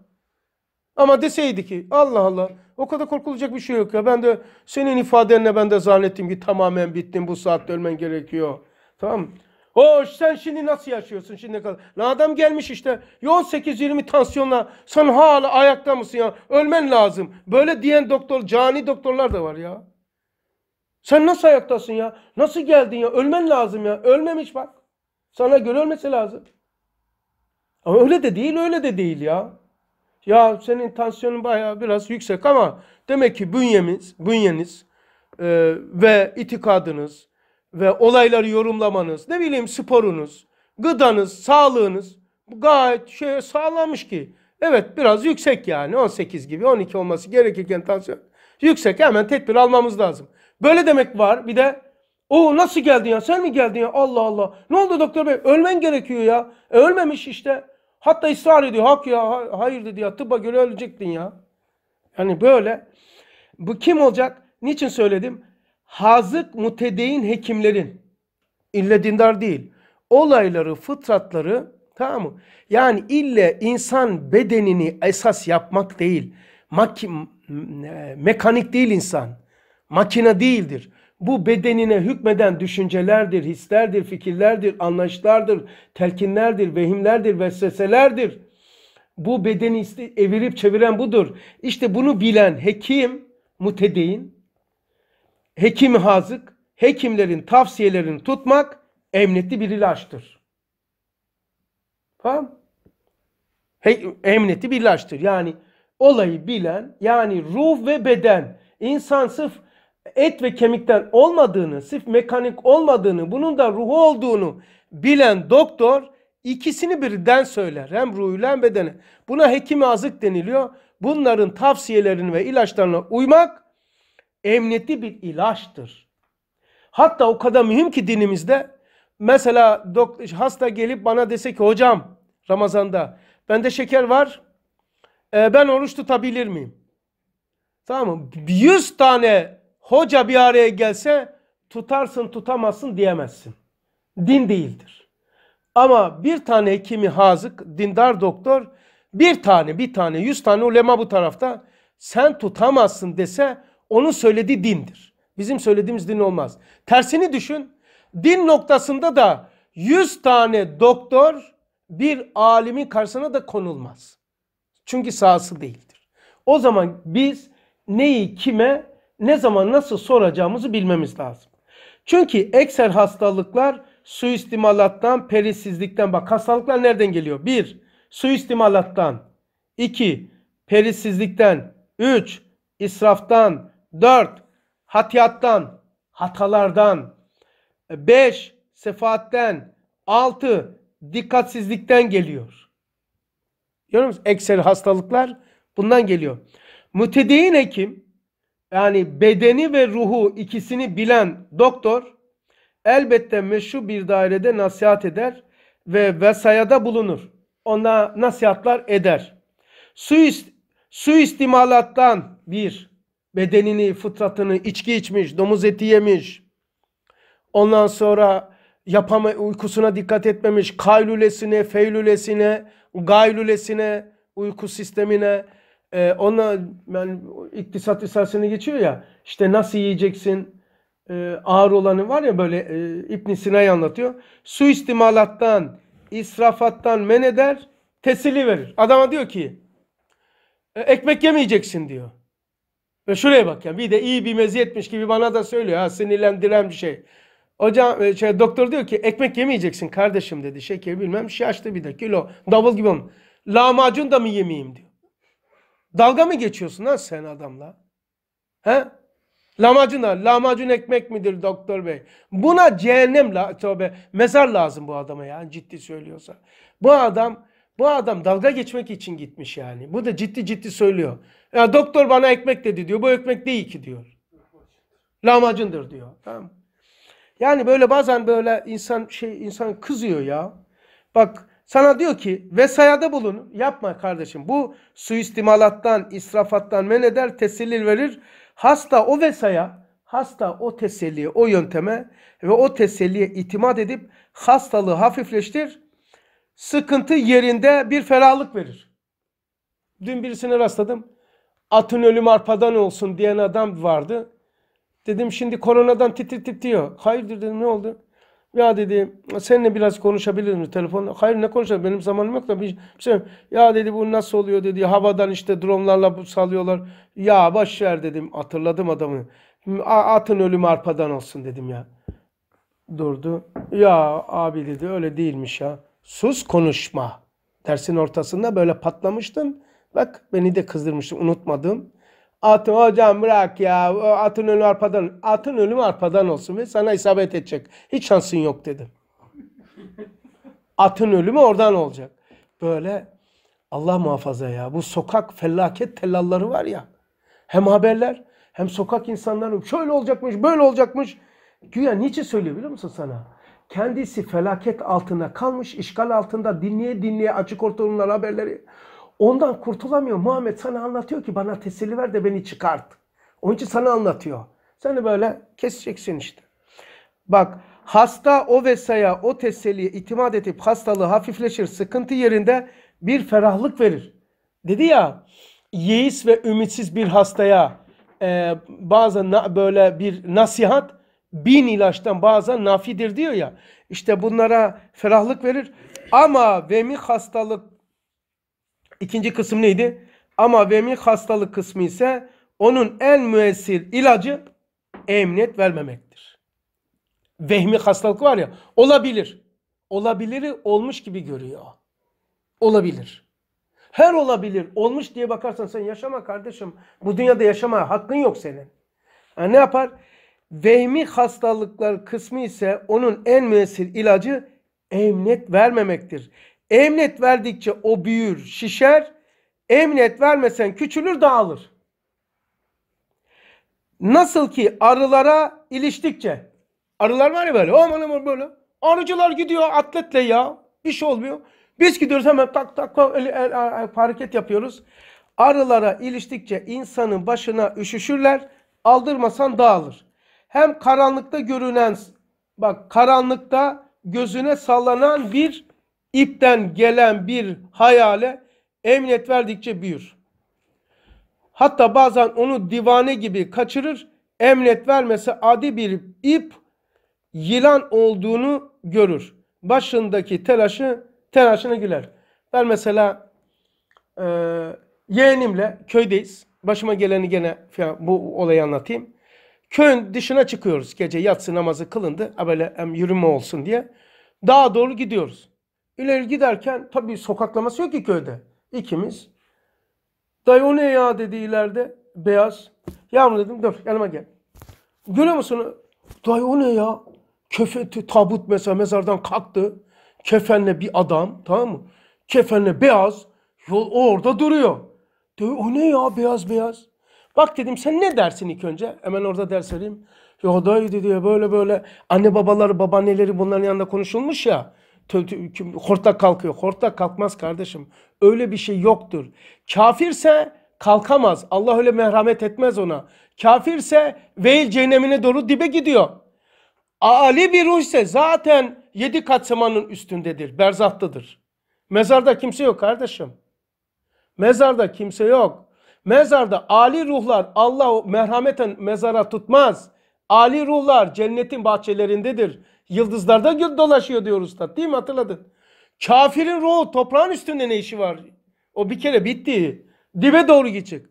Ama deseydi ki Allah Allah o kadar korkulacak bir şey yok ya. Ben de senin ifadenle ben de zannettim ki tamamen bittim. bu saatte ölmen gerekiyor. Tamam Hoş sen şimdi nasıl yaşıyorsun şimdi kadar? adam gelmiş işte 18-20 tansiyonla sen hala ayakta mısın ya? Ölmen lazım. Böyle diyen doktor, cani doktorlar da var ya. Sen nasıl ayaktasın ya? Nasıl geldin ya? Ölmen lazım ya. Ölmemiş bak. Sana göre ölmesi lazım. Ama öyle de değil, öyle de değil ya. Ya senin tansiyonun bayağı biraz yüksek ama demek ki bünyemiz, bünyeniz e, ve itikadınız ve olayları yorumlamanız, ne bileyim sporunuz, gıdanız, sağlığınız gayet şey sağlamış ki. Evet biraz yüksek yani 18 gibi 12 olması gerekirken tansiyon yüksek hemen tedbir almamız lazım. Böyle demek var bir de o nasıl geldin ya sen mi geldin ya Allah Allah ne oldu doktor bey ölmen gerekiyor ya. E, ölmemiş işte Hatta ısrar ediyor. Hak ya hayır dedi ya tıba göre ölecektin ya. Yani böyle. Bu kim olacak? Niçin söyledim? Hazık mutedeyin hekimlerin. İlle dindar değil. Olayları, fıtratları tamam mı? Yani ille insan bedenini esas yapmak değil. Maki, mekanik değil insan. Makine değildir. Bu bedenine hükmeden düşüncelerdir, hislerdir, fikirlerdir, anlayışlardır, telkinlerdir, vehimlerdir, vesveselerdir. Bu bedeni evirip çeviren budur. İşte bunu bilen hekim, mutedeyin, hekim hazık, hekimlerin tavsiyelerini tutmak emniyetli bir ilaçtır. Tamam He, emniyetli bir ilaçtır. Yani olayı bilen, yani ruh ve beden, insan sırf et ve kemikten olmadığını, sif mekanik olmadığını, bunun da ruhu olduğunu bilen doktor ikisini birden söyler. Hem ruhu hem bedeni. Buna hekimi azık deniliyor. Bunların tavsiyelerini ve ilaçlarına uymak emniyetli bir ilaçtır. Hatta o kadar mühim ki dinimizde mesela hasta gelip bana dese ki hocam Ramazan'da bende şeker var e, ben oruç tutabilir miyim? Tamam mı? 100 tane hoca bir araya gelse tutarsın tutamazsın diyemezsin. Din değildir. Ama bir tane hekimi hazık, dindar doktor bir tane bir tane yüz tane ulema bu tarafta sen tutamazsın dese onun söylediği dindir. Bizim söylediğimiz din olmaz. Tersini düşün. Din noktasında da yüz tane doktor bir alimin karşısına da konulmaz. Çünkü sahası değildir. O zaman biz neyi kime ne zaman nasıl soracağımızı bilmemiz lazım. Çünkü ekser hastalıklar suistimalattan, perisizlikten bak hastalıklar nereden geliyor? 1. Suistimalattan iki Perisizlikten üç israftan dört Hatiyattan, hatalardan beş Sefaatten altı Dikkatsizlikten geliyor. Görüyor musunuz? Ekseri hastalıklar bundan geliyor. Mütedeyin hekim yani bedeni ve ruhu ikisini bilen doktor elbette meşru bir dairede nasihat eder ve vesayada bulunur. Ona nasihatlar eder. Suist, suistimalattan bir bedenini, fıtratını, içki içmiş, domuz eti yemiş. Ondan sonra yapama, uykusuna dikkat etmemiş. Kaylülesine, feylülesine, gaylülesine, uyku sistemine, e, ona yani iktisat esasını geçiyor ya işte nasıl yiyeceksin e, ağır olanı var ya böyle e, İbn Sina'yı anlatıyor. istimalattan israfattan men eder, tesili verir. Adama diyor ki e, ekmek yemeyeceksin diyor. Ve şuraya bak ya bir de iyi bir meziyetmiş gibi bana da söylüyor ha sinirlendiren bir şey. Hocam e, şey, doktor diyor ki ekmek yemeyeceksin kardeşim dedi. Şeker bilmem şey açtı bir de kilo double gibi olmuş. Lahmacun da mı yemeyeyim diyor. Dalga mı geçiyorsun lan sen adamla? He? Lamacına, lamacun ekmek midir doktor bey? Buna cehennem, la tövbe, mezar lazım bu adama yani ciddi söylüyorsa. Bu adam, bu adam dalga geçmek için gitmiş yani. Bu da ciddi ciddi söylüyor. Ya doktor bana ekmek dedi diyor. Bu ekmek değil ki diyor. Lamacındır diyor. Tamam. Yani böyle bazen böyle insan şey insan kızıyor ya. Bak sana diyor ki vesayada bulun. Yapma kardeşim. Bu suistimalattan, israfattan men eder, teselli verir. Hasta o vesaya, hasta o teselliye, o yönteme ve o teselliye itimat edip hastalığı hafifleştir. Sıkıntı yerinde bir ferahlık verir. Dün birisine rastladım. Atın ölüm arpadan olsun diyen adam vardı. Dedim şimdi koronadan titri titriyor. Hayırdır dedim ne oldu? Ya dedi seninle biraz konuşabilir mi telefon? Hayır ne konuşalım benim zamanım yok da bir, bir şey. Ya dedi bu nasıl oluyor dedi. Havadan işte dronlarla salıyorlar. Ya baş ver dedim. Hatırladım adamı. Atın ölüm arpadan olsun dedim ya. Durdu. Ya abi dedi öyle değilmiş ya. Sus konuşma. Dersin ortasında böyle patlamıştın. Bak beni de kızdırmıştın unutmadım. Atın hocam bırak ya atın ölüm arpadan atın ölüm arpadan olsun ve sana isabet edecek. Hiç şansın yok dedi. Atın ölümü oradan olacak. Böyle Allah muhafaza ya bu sokak felaket tellalları var ya. Hem haberler hem sokak insanları şöyle olacakmış böyle olacakmış. Güya niçin söylüyor biliyor musun sana? Kendisi felaket altında kalmış, işgal altında dinleye dinleye açık ortamlar haberleri Ondan kurtulamıyor. Muhammed sana anlatıyor ki bana teselli ver de beni çıkart. Onun için sana anlatıyor. Seni böyle keseceksin işte. Bak hasta o vesaya o teselliye itimat edip hastalığı hafifleşir. Sıkıntı yerinde bir ferahlık verir. Dedi ya yeis ve ümitsiz bir hastaya e, bazen böyle bir nasihat bin ilaçtan bazen nafidir diyor ya. İşte bunlara ferahlık verir. Ama vemi hastalık İkinci kısım neydi? Ama vemi hastalık kısmı ise onun en müessir ilacı emniyet vermemektir. Vehmi hastalık var ya olabilir. Olabiliri olmuş gibi görüyor. Olabilir. Her olabilir olmuş diye bakarsan sen yaşama kardeşim. Bu dünyada yaşamaya hakkın yok senin. Yani ne yapar? Vehmi hastalıklar kısmı ise onun en müessir ilacı emniyet vermemektir. Emnet verdikçe o büyür, şişer. Emnet vermesen küçülür, dağılır. Nasıl ki arılara iliştikçe. Arılar var ya böyle. Aman aman böyle. Arıcılar gidiyor atletle ya. Bir şey olmuyor. Biz gidiyoruz hemen tak tak, tak hareket yapıyoruz. Arılara iliştikçe insanın başına üşüşürler. Aldırmasan dağılır. Hem karanlıkta görünen bak karanlıkta gözüne sallanan bir İpten gelen bir hayale emniyet verdikçe büyür. Hatta bazen onu divane gibi kaçırır. Emniyet vermese adi bir ip yılan olduğunu görür. Başındaki telaşı telaşına güler. Ben mesela e, yeğenimle köydeyiz. Başıma geleni gene bu olayı anlatayım. Köyün dışına çıkıyoruz. Gece yatsı namazı kılındı. Böyle hem yürüme olsun diye. Dağa doğru gidiyoruz. İleri giderken tabii sokaklaması yok ki köyde. İkimiz. Dayı o ne ya dedi ileride. Beyaz. Yavrum dedim dur yanıma gel. Görüyor musun? Dayı o ne ya? Köfe, tabut mesela mezardan kalktı. Kefenle bir adam tamam mı? Kefenle beyaz. Yol orada duruyor. Dayı o ne ya beyaz beyaz. Bak dedim sen ne dersin ilk önce? Hemen orada ders vereyim. Ya dayı dedi ya böyle böyle anne babaları babaanneleri bunların yanında konuşulmuş ya hortlak kalkıyor. Hortlak kalkmaz kardeşim. Öyle bir şey yoktur. Kafirse kalkamaz. Allah öyle merhamet etmez ona. Kafirse veil cehennemine doğru dibe gidiyor. Ali bir ruh ise zaten yedi kat üstündedir. Berzahtadır. Mezarda kimse yok kardeşim. Mezarda kimse yok. Mezarda ali ruhlar Allah merhameten mezara tutmaz. Ali ruhlar cennetin bahçelerindedir. Yıldızlarda dolaşıyor diyor usta. Değil mi hatırladın? Kafirin ruhu toprağın üstünde ne işi var? O bir kere bitti. Dibe doğru gidecek.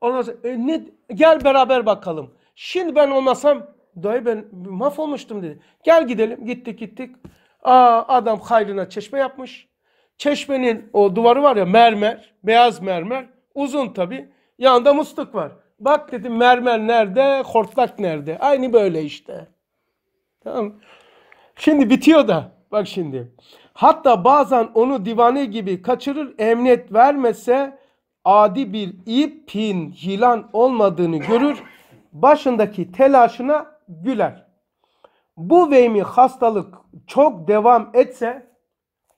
Ondan sonra, e, ne, gel beraber bakalım. Şimdi ben olmasam dayı ben mahvolmuştum dedi. Gel gidelim. Gittik gittik. Aa, adam hayrına çeşme yapmış. Çeşmenin o duvarı var ya mermer. Beyaz mermer. Uzun tabi. Yanında musluk var. Bak dedim mermer nerede? Hortlak nerede? Aynı böyle işte. Tamam Şimdi bitiyor da bak şimdi. Hatta bazen onu divane gibi kaçırır emniyet vermese adi bir ipin yılan olmadığını görür. Başındaki telaşına güler. Bu vehmi hastalık çok devam etse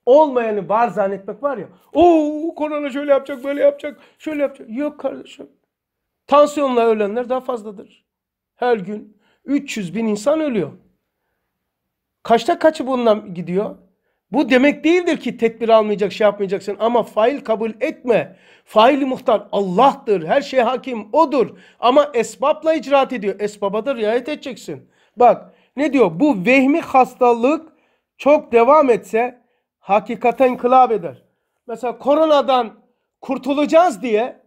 olmayanı var zannetmek var ya. Oo korona şöyle yapacak, böyle yapacak, şöyle yapacak. Yok kardeşim. Tansiyonla ölenler daha fazladır. Her gün 300 bin insan ölüyor. Kaçta kaçı bundan gidiyor? Bu demek değildir ki tedbir almayacak, şey yapmayacaksın ama fail kabul etme. fail muhtar Allah'tır, her şeye hakim odur ama esbabla icraat ediyor. Esbaba da riayet edeceksin. Bak ne diyor? Bu vehmi hastalık çok devam etse hakikaten inkılap eder. Mesela koronadan kurtulacağız diye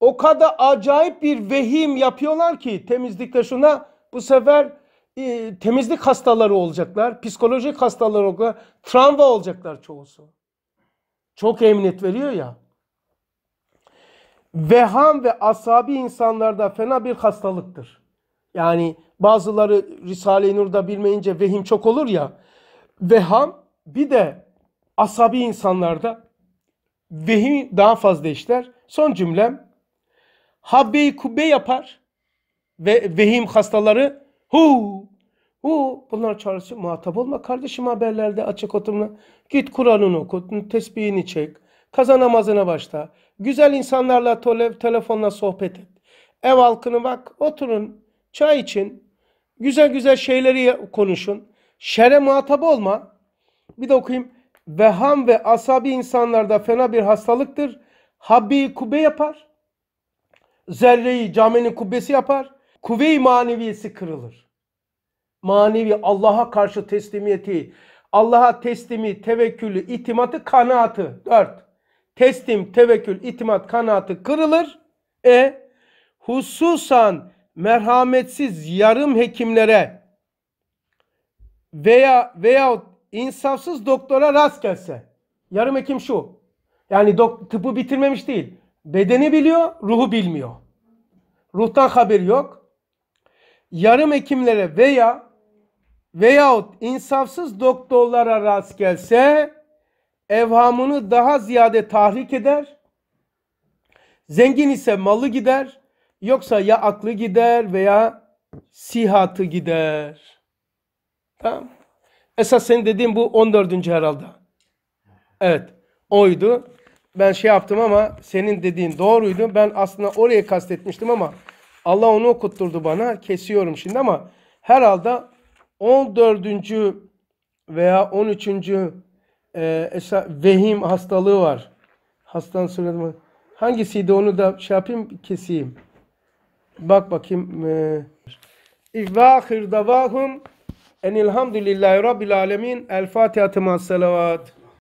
o kadar acayip bir vehim yapıyorlar ki temizlikte şuna bu sefer e, temizlik hastaları olacaklar, psikolojik hastaları olacaklar, travma olacaklar çoğusu. Çok emniyet veriyor ya. Veham ve asabi insanlarda fena bir hastalıktır. Yani bazıları Risale-i Nur'da bilmeyince vehim çok olur ya. Veham bir de asabi insanlarda vehim daha fazla işler. Son cümlem habbe-i kubbe yapar ve vehim hastaları Hu. Hu. Bunlar çağrısı. Muhatap olma kardeşim haberlerde açık oturma, Git Kur'an'ını oku. Tesbihini çek. Kaza namazına başla. Güzel insanlarla tole, telefonla sohbet et. Ev halkını bak. Oturun. Çay için. Güzel güzel şeyleri konuşun. Şere muhatap olma. Bir de okuyayım. Veham ve asabi insanlarda fena bir hastalıktır. Habbi kubbe yapar. Zerreyi caminin kubbesi yapar kuvve-i maneviyesi kırılır. Manevi Allah'a karşı teslimiyeti, Allah'a teslimi, tevekkülü, itimatı, kanaatı. Dört. Teslim, tevekkül, itimat, kanaatı kırılır. E hususan merhametsiz yarım hekimlere veya veya insafsız doktora rast gelse. Yarım hekim şu. Yani dok, tıpı bitirmemiş değil. Bedeni biliyor, ruhu bilmiyor. Ruhtan haberi yok yarım hekimlere veya veyahut insafsız doktorlara rast gelse evhamını daha ziyade tahrik eder. Zengin ise malı gider. Yoksa ya aklı gider veya sihatı gider. Tamam. Esas senin dediğin bu 14. herhalde. Evet. Oydu. Ben şey yaptım ama senin dediğin doğruydu. Ben aslında oraya kastetmiştim ama Allah onu okutturdu bana. Kesiyorum şimdi ama herhalde 14. veya 13. E, esa, vehim hastalığı var. Hastan sırrı Hangisiydi onu da şey yapayım keseyim. Bak bakayım. E, İvâhir davâhum enilhamdülillahi rabbil alemin. El Fatiha-ı